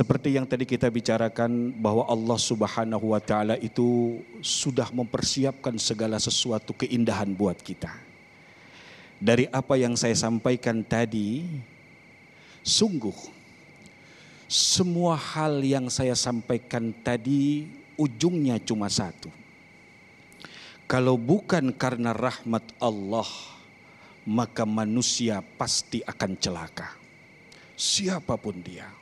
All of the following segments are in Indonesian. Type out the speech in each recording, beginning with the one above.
Seperti yang tadi kita bicarakan bahwa Allah Subhanahu wa taala itu sudah mempersiapkan segala sesuatu keindahan buat kita. Dari apa yang saya sampaikan tadi, sungguh semua hal yang saya sampaikan tadi ujungnya cuma satu. Kalau bukan karena rahmat Allah, maka manusia pasti akan celaka. Siapapun dia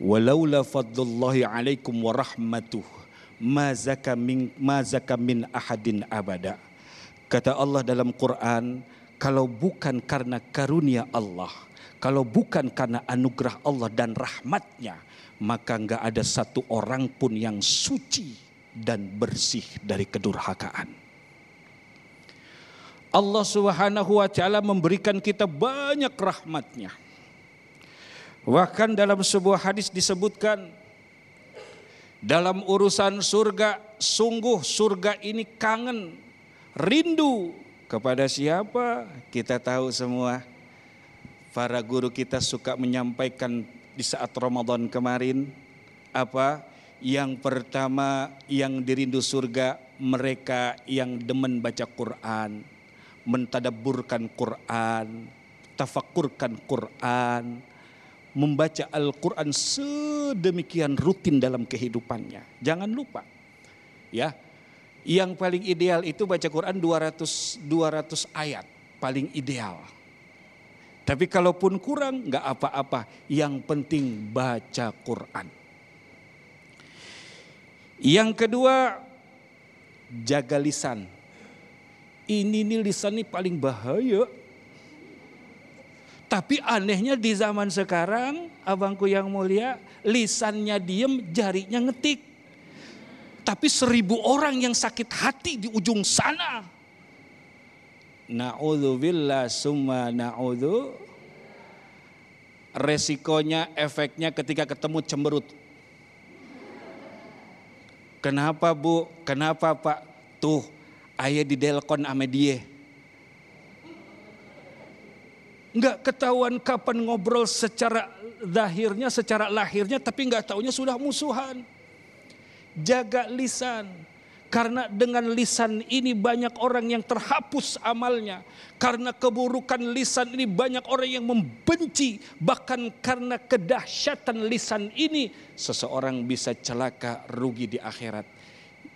walaula fadlullahi alaikum wa ma zaka min ma zaka min ahadin abada kata Allah dalam Quran kalau bukan karena karunia Allah kalau bukan karena anugerah Allah dan rahmatnya maka enggak ada satu orang pun yang suci dan bersih dari kedurhakaan Allah Subhanahu wa taala memberikan kita banyak rahmatnya nya Bahkan dalam sebuah hadis disebutkan dalam urusan surga sungguh surga ini kangen rindu kepada siapa kita tahu semua para guru kita suka menyampaikan di saat Ramadan kemarin apa yang pertama yang dirindu surga mereka yang demen baca Quran mentadaburkan Quran tafakurkan Quran membaca Al-Quran sedemikian rutin dalam kehidupannya. Jangan lupa. Ya, yang paling ideal itu baca Quran 200 200 ayat paling ideal. Tapi kalaupun kurang nggak apa-apa, yang penting baca Quran. Yang kedua jaga lisan. Ini nih lisan nih paling bahaya tapi anehnya di zaman sekarang, abangku yang mulia, lisannya diem, jarinya ngetik. Tapi seribu orang yang sakit hati di ujung sana. Na'udzubillah summa na'udzu. Resikonya, efeknya ketika ketemu cemberut. Kenapa bu? Kenapa pak? Tuh, ayah di delkon sama dia nggak ketahuan kapan ngobrol secara zahirnya, secara lahirnya, tapi nggak taunya sudah musuhan. Jaga lisan, karena dengan lisan ini banyak orang yang terhapus amalnya. Karena keburukan lisan ini banyak orang yang membenci. Bahkan karena kedahsyatan lisan ini seseorang bisa celaka rugi di akhirat.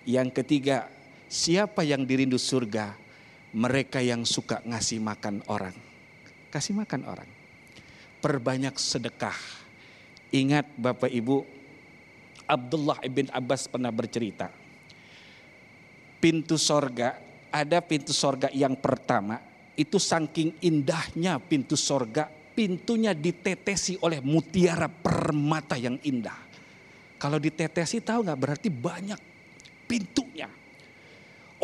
Yang ketiga, siapa yang dirindu surga? Mereka yang suka ngasih makan orang kasih makan orang. Perbanyak sedekah. Ingat Bapak Ibu, Abdullah ibn Abbas pernah bercerita. Pintu sorga, ada pintu sorga yang pertama, itu saking indahnya pintu sorga, pintunya ditetesi oleh mutiara permata yang indah. Kalau ditetesi tahu nggak berarti banyak pintunya.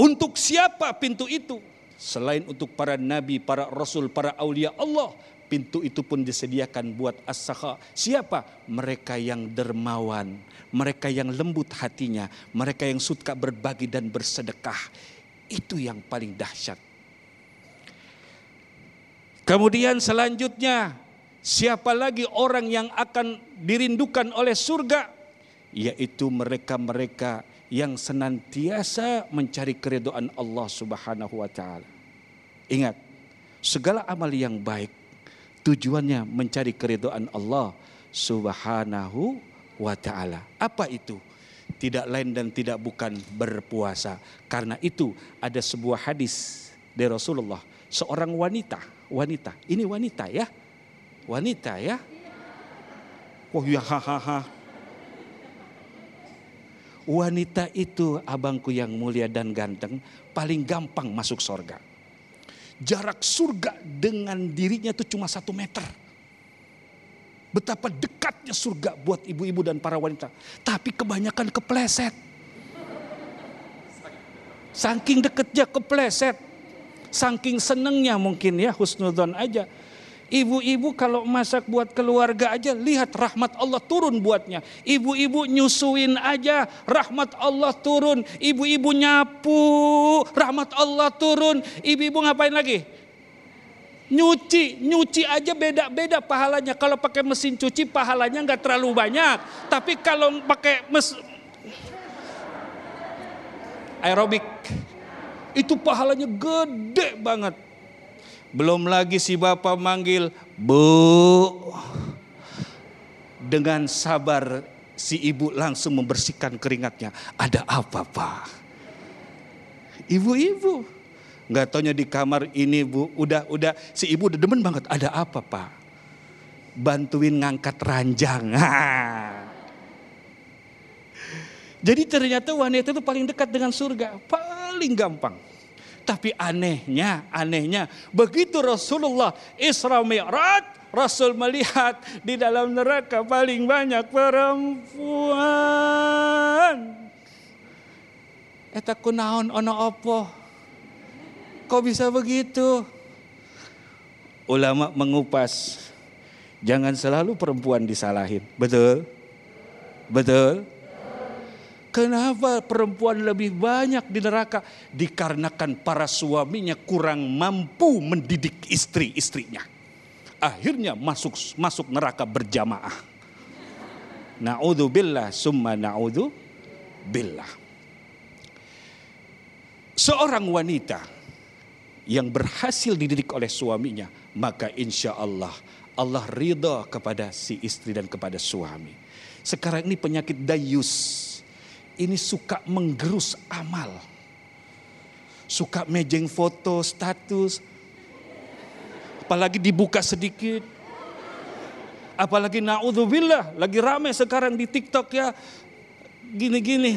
Untuk siapa pintu itu? Selain untuk para nabi, para rasul, para aulia Allah, pintu itu pun disediakan buat as-sakha. Siapa? Mereka yang dermawan, mereka yang lembut hatinya, mereka yang suka berbagi dan bersedekah. Itu yang paling dahsyat. Kemudian selanjutnya, siapa lagi orang yang akan dirindukan oleh surga? Yaitu mereka-mereka mereka yang senantiasa mencari keridhaan Allah Subhanahu wa taala. Ingat, segala amal yang baik tujuannya mencari keridhaan Allah Subhanahu wa taala. Apa itu? Tidak lain dan tidak bukan berpuasa. Karena itu ada sebuah hadis dari Rasulullah, seorang wanita, wanita. Ini wanita ya. Wanita ya. Wah, oh, ya, ha, ha, ha wanita itu abangku yang mulia dan ganteng paling gampang masuk sorga. Jarak surga dengan dirinya itu cuma satu meter. Betapa dekatnya surga buat ibu-ibu dan para wanita. Tapi kebanyakan kepleset. Saking deketnya kepleset. Saking senengnya mungkin ya husnudon aja Ibu-ibu kalau masak buat keluarga aja lihat rahmat Allah turun buatnya. Ibu-ibu nyusuin aja rahmat Allah turun. Ibu-ibu nyapu rahmat Allah turun. Ibu-ibu ngapain lagi? Nyuci, nyuci aja beda-beda pahalanya. Kalau pakai mesin cuci pahalanya nggak terlalu banyak. Tapi kalau pakai mes aerobik itu pahalanya gede banget. Belum lagi si bapak manggil, Bu. Dengan sabar si ibu langsung membersihkan keringatnya. Ada apa pak? Ibu-ibu. Gak taunya di kamar ini bu. Udah, udah. Si ibu udah demen banget. Ada apa pak? Bantuin ngangkat ranjang. Jadi ternyata wanita itu paling dekat dengan surga. Paling gampang. Tapi anehnya, anehnya begitu Rasulullah Isra Mi'raj, Rasul melihat di dalam neraka paling banyak perempuan. Eta kunaon ono opo? Kok bisa begitu? Ulama mengupas, jangan selalu perempuan disalahin. Betul? Betul? Kenapa perempuan lebih banyak di neraka? Dikarenakan para suaminya kurang mampu mendidik istri-istrinya. Akhirnya masuk masuk neraka berjamaah. billah summa na'udhu billah. Seorang wanita yang berhasil dididik oleh suaminya, maka insya Allah Allah ridha kepada si istri dan kepada suami. Sekarang ini penyakit dayus ini suka menggerus amal. Suka mejeng foto, status. Apalagi dibuka sedikit. Apalagi na'udzubillah, lagi rame sekarang di TikTok ya. Gini-gini.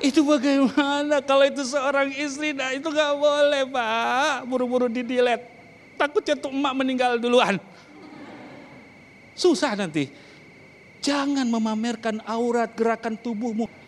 Itu bagaimana kalau itu seorang istri? Nah itu gak boleh pak, buru-buru di delete. Takut jatuh emak meninggal duluan. Susah nanti. Jangan memamerkan aurat gerakan tubuhmu.